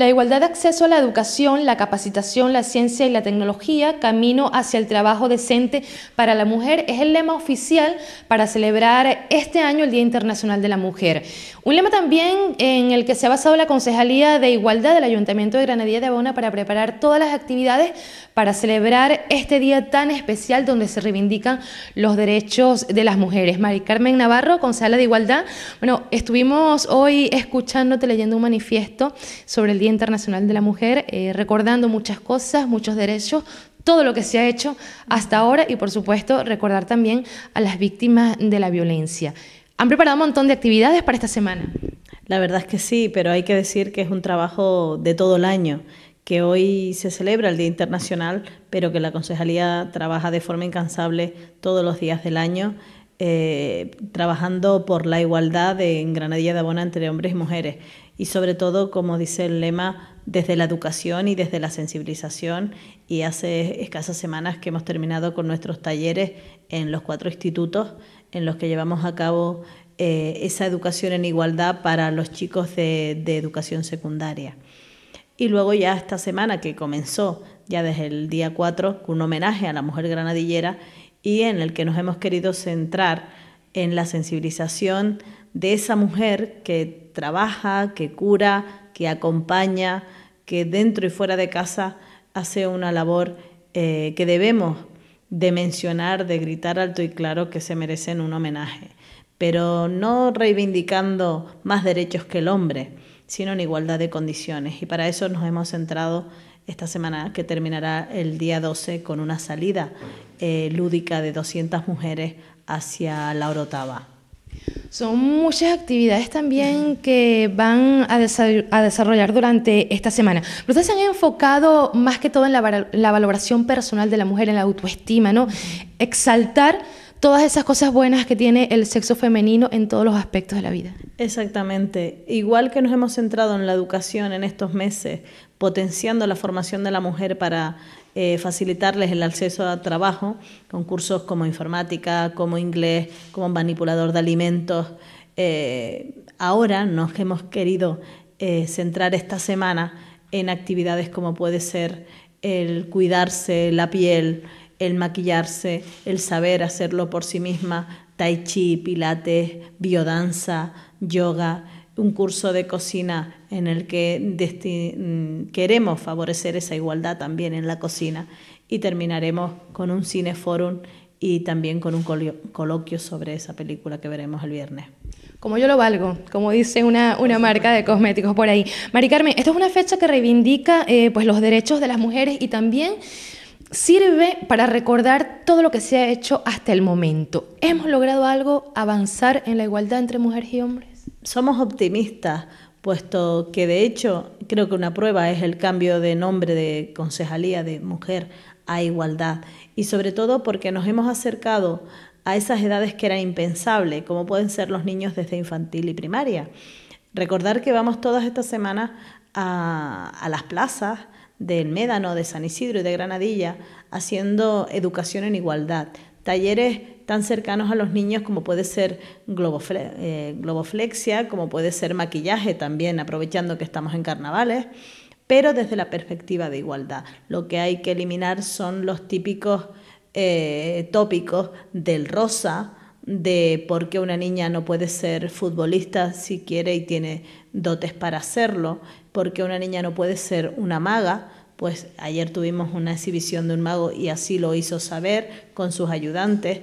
La igualdad de acceso a la educación, la capacitación, la ciencia y la tecnología, camino hacia el trabajo decente para la mujer, es el lema oficial para celebrar este año el Día Internacional de la Mujer. Un lema también en el que se ha basado la Concejalía de Igualdad del Ayuntamiento de Granadilla de Abona para preparar todas las actividades para celebrar este día tan especial donde se reivindican los derechos de las mujeres. Mari Carmen Navarro, concejala de Igualdad. Bueno, estuvimos hoy escuchándote leyendo un manifiesto sobre el Día Internacional de la Mujer, eh, recordando muchas cosas, muchos derechos, todo lo que se ha hecho hasta ahora y por supuesto recordar también a las víctimas de la violencia. Han preparado un montón de actividades para esta semana. La verdad es que sí, pero hay que decir que es un trabajo de todo el año que hoy se celebra el Día Internacional, pero que la Concejalía trabaja de forma incansable todos los días del año, eh, trabajando por la igualdad en Granadilla de Abona entre hombres y mujeres y sobre todo, como dice el lema, desde la educación y desde la sensibilización. Y hace escasas semanas que hemos terminado con nuestros talleres en los cuatro institutos en los que llevamos a cabo eh, esa educación en igualdad para los chicos de, educación secundaria. Y luego ya esta semana que comenzó ya desde el día 4 con un homenaje a la mujer granadillera y en el que nos hemos querido centrar en la sensibilización de esa mujer que trabaja, que cura, que acompaña, que dentro y fuera de casa hace una labor eh, que debemos de mencionar, de gritar alto y claro que se merecen un homenaje, pero no reivindicando más derechos que el hombre, sino en igualdad de condiciones. Y para eso nos hemos centrado esta semana que terminará el día 12 con una salida eh, lúdica de 200 mujeres hacia la Orotava. Son muchas actividades también que van a, desarrollar durante esta semana. Pero ustedes se han enfocado más que todo en la valoración personal de la mujer, en la autoestima, ¿no? Exaltar todas esas cosas buenas que tiene el sexo femenino en todos los aspectos de la vida. Exactamente. Igual que nos hemos centrado en la educación en estos meses potenciando la formación de la mujer para eh, facilitarles el acceso a trabajo, con cursos como informática, como inglés, como manipulador de alimentos. Eh, ahora nos hemos querido eh, centrar esta semana en actividades como puede ser el cuidarse la piel, el maquillarse, el saber hacerlo por sí misma, tai chi, pilates, biodanza, yoga, un curso de cocina en el que mm, queremos favorecer esa igualdad también en la cocina y terminaremos con un cineforum y también con un coloquio sobre esa película que veremos el viernes. Como yo lo valgo, como dice una, una marca de cosméticos por ahí. Mari Carmen, esta es una fecha que reivindica eh, pues los derechos de las mujeres y también sirve para recordar todo lo que se ha hecho hasta el momento. ¿Hemos logrado algo, avanzar en la igualdad entre mujeres y hombres? Somos optimistas puesto que de hecho creo que una prueba es el cambio de nombre de concejalía de mujer a igualdad y sobre todo porque nos hemos acercado a esas edades que eran impensable, como pueden ser los niños desde infantil y primaria. Recordar que vamos todas estas semanas a, a las plazas del Médano, de San Isidro y de Granadilla haciendo educación en igualdad, talleres tan cercanos a los niños como puede ser eh, globoflexia, como puede ser maquillaje también, aprovechando que estamos en carnavales, pero desde la perspectiva de igualdad. Lo que hay que eliminar son los típicos eh, tópicos del rosa, de por qué una niña no puede ser futbolista si quiere y tiene dotes para hacerlo, por qué una niña no puede ser una maga, pues ayer tuvimos una exhibición de un mago y así lo hizo saber con sus ayudantes.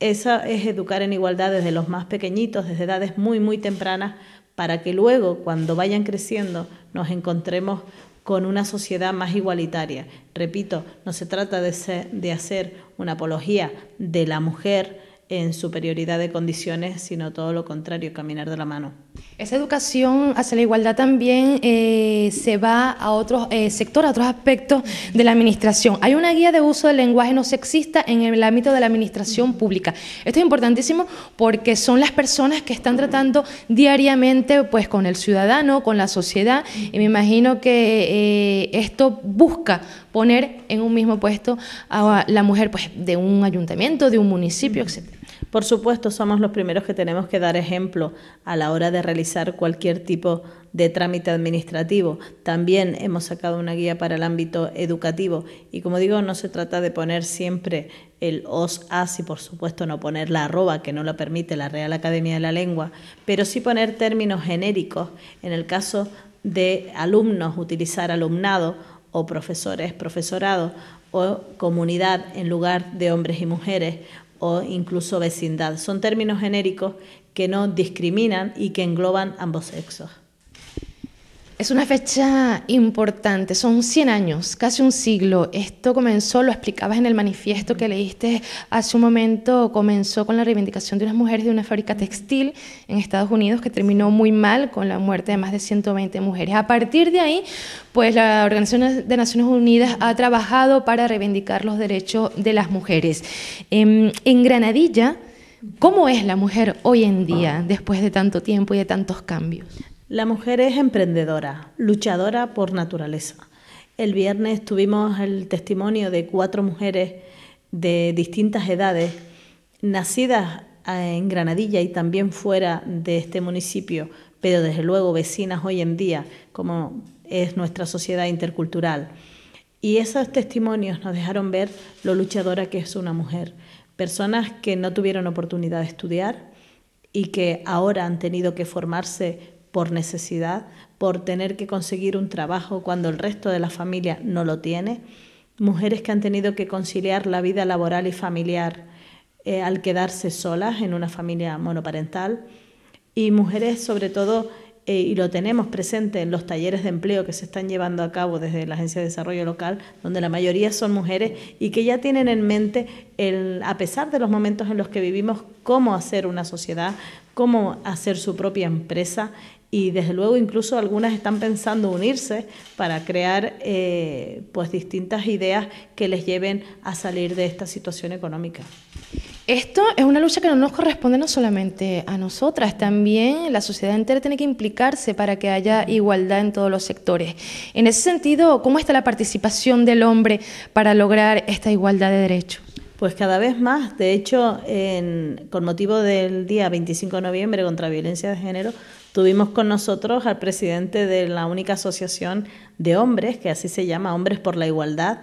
Esa es educar en igualdad desde los más pequeñitos, desde edades muy, muy tempranas, para que luego, cuando vayan creciendo, nos encontremos con una sociedad más igualitaria. Repito, no se trata de, de hacer una apología de la mujer, en superioridad de condiciones, sino todo lo contrario, caminar de la mano. Esa educación hacia la igualdad también eh, se va a otros eh, sectores, a otros aspectos de la administración. Hay una guía de uso del lenguaje no sexista en el ámbito de la administración pública. Esto es importantísimo porque son las personas que están tratando diariamente pues, con el ciudadano, con la sociedad, y me imagino que eh, esto busca poner en un mismo puesto a la mujer pues, de un ayuntamiento, de un municipio, etc. Por supuesto, somos los primeros que tenemos que dar ejemplo a la hora de realizar cualquier tipo de trámite administrativo. También hemos sacado una guía para el ámbito educativo y como digo, no se trata de poner siempre el os, as y por supuesto no poner la arroba que no lo permite la Real Academia de la Lengua, pero sí poner términos genéricos en el caso de alumnos, utilizar alumnado o profesores, profesorado o comunidad en lugar de hombres y mujeres o incluso vecindad. Son términos genéricos que no discriminan y que engloban ambos sexos. Es una fecha importante, son 100 años, casi un siglo. Esto comenzó, lo explicabas en el manifiesto que leíste hace un momento, comenzó con la reivindicación de unas mujeres de una fábrica textil en Estados Unidos que terminó muy mal con la muerte de más de 120 mujeres. A partir de ahí, pues la Organización de Naciones Unidas ha trabajado para reivindicar los derechos de las mujeres. En, em, en Granadilla, ¿cómo es la mujer hoy en día después de tanto tiempo y de tantos cambios? La mujer es emprendedora, luchadora por naturaleza. El viernes tuvimos el testimonio de cuatro mujeres de distintas edades, nacidas eh, en Granadilla y también fuera de este municipio, pero desde luego vecinas hoy en día, como es nuestra sociedad intercultural. Y esos testimonios nos dejaron ver lo luchadora que es una mujer. Personas que no tuvieron oportunidad de estudiar y que ahora han tenido que formarse por necesidad, por tener que conseguir un trabajo cuando el resto de la familia no lo tiene, mujeres que han tenido que conciliar la vida laboral y familiar eh, al quedarse solas en una familia monoparental y mujeres sobre todo, eh, y lo tenemos presente en los talleres de empleo que se están llevando a cabo desde la Agencia de Desarrollo Local, donde la mayoría son mujeres y que ya tienen en mente, el, a pesar de los momentos en los que vivimos, cómo hacer una sociedad cómo hacer su propia empresa y desde luego incluso algunas están pensando unirse para crear eh, pues distintas ideas que les lleven a salir de esta situación económica. Esto es una lucha que no nos corresponde no solamente a nosotras, también la sociedad entera tiene que implicarse para que haya igualdad en todos los sectores. En ese sentido, ¿cómo está la participación del hombre para lograr esta igualdad de derechos? Pues cada vez más. De hecho, con motivo del día 25 de noviembre contra violencia de género, tuvimos con nosotros al presidente de la única asociación de hombres, que así se llama Hombres por la Igualdad,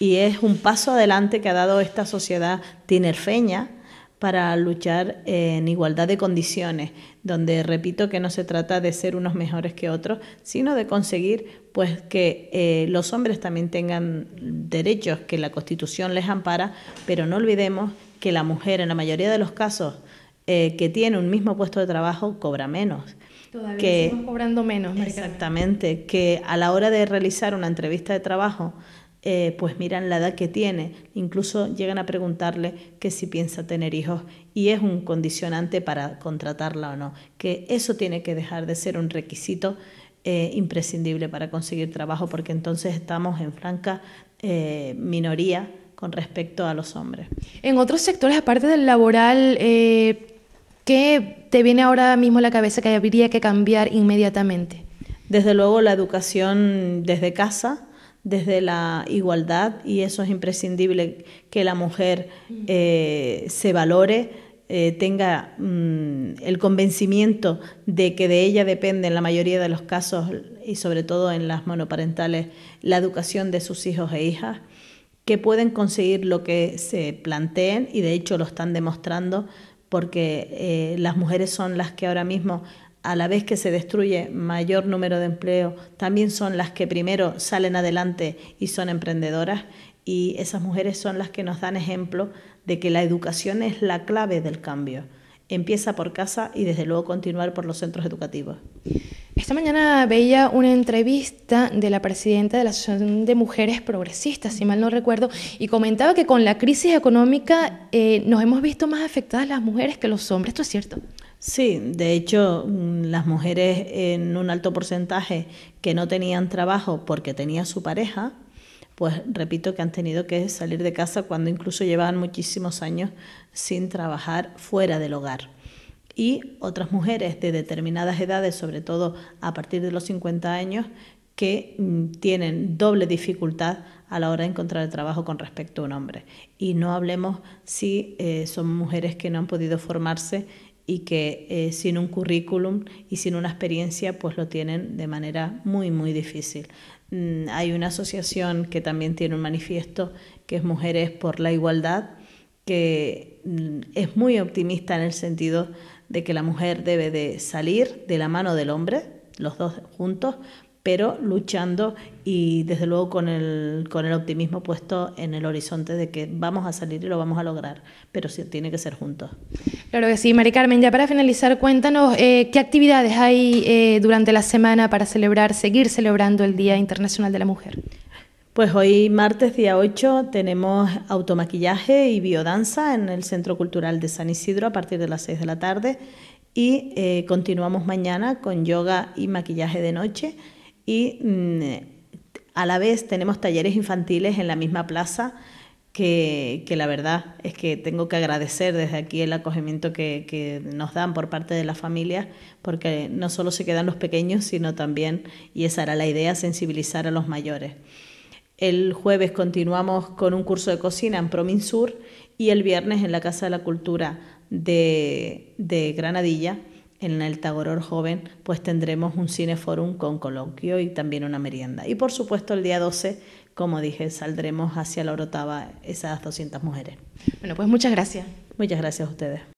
y es un paso adelante que ha dado esta sociedad tinerfeña para luchar en igualdad de condiciones, donde repito que no se trata de ser unos mejores que otros, sino de conseguir pues que eh, los hombres también tengan derechos que la Constitución les ampara, pero no olvidemos que la mujer en la mayoría de los casos eh, que tiene un mismo puesto de trabajo cobra menos. Todavía que, cobrando menos. Exactamente, que a la hora de realizar una entrevista de trabajo eh, pues miran la edad que tiene, incluso llegan a preguntarle que si piensa tener hijos y es un condicionante para contratarla o no, que eso tiene que dejar de ser un requisito eh, imprescindible para conseguir trabajo porque entonces estamos en franca eh, minoría con respecto a los hombres. En otros sectores, aparte del laboral, ¿qué te viene ahora mismo a la cabeza que habría que cambiar inmediatamente? Desde luego la educación desde casa, desde la igualdad y eso es imprescindible que la mujer eh, se valore, eh, tenga mm, el convencimiento de que de ella depende en la mayoría de los casos y sobre todo en las monoparentales la educación de sus hijos e hijas, que pueden conseguir lo que se planteen y de hecho lo están demostrando porque eh, las mujeres son las que ahora mismo a la vez que se destruye mayor número de empleos, también son las que primero salen adelante y son emprendedoras. Y esas mujeres son las que nos dan ejemplo de que la educación es la clave del cambio. Empieza por casa y desde luego continuar por los centros educativos. Esta mañana veía una entrevista de la presidenta de la Asociación de Mujeres Progresistas, si mal no recuerdo, y comentaba que con la crisis económica eh, nos hemos visto más afectadas las mujeres que los hombres. ¿Esto es cierto? Sí, de hecho, mm, las mujeres en un alto porcentaje que no tenían trabajo porque tenía su pareja, pues repito que han tenido que salir de casa cuando incluso llevaban muchísimos años sin trabajar fuera del hogar. Y otras mujeres de determinadas edades, sobre todo a partir de los 50 años, que mm, tienen doble dificultad a la hora de encontrar el trabajo con respecto a un hombre. Y no hablemos si eh, son mujeres que no han podido formarse y que eh, sin un currículum y sin una experiencia pues lo tienen de manera muy muy difícil. Mm, hay una asociación que también tiene un manifiesto que es Mujeres por la Igualdad que mm, es muy optimista en el sentido de que la mujer debe de salir de la mano del hombre, los dos juntos, pero luchando y desde luego con el, con el optimismo puesto en el horizonte de que vamos a salir y lo vamos a lograr, pero sí, tiene que ser juntos. Claro que sí, Mari Carmen, ya para finalizar, cuéntanos eh, qué actividades hay eh, durante la semana para celebrar, seguir celebrando el Día Internacional de la Mujer. Pues hoy, martes, día 8, tenemos automaquillaje y biodanza en el Centro Cultural de San Isidro a partir de las 6 de la tarde y eh, continuamos mañana con yoga y maquillaje de noche y mm, a la vez tenemos talleres infantiles en la misma plaza que, la verdad es que tengo que agradecer desde aquí el acogimiento que, nos dan por parte de las familias, porque no solo se quedan los pequeños, sino también, y esa era la idea, sensibilizar a los mayores. El jueves continuamos con un curso de cocina en Prominsur y el viernes en la Casa de la Cultura de Granadilla en el Tagoror Joven, pues tendremos un cineforum con coloquio y también una merienda. Y por supuesto el día 12, como dije, saldremos hacia la Orotava esas 200 mujeres. Bueno, pues muchas gracias. Muchas gracias a ustedes.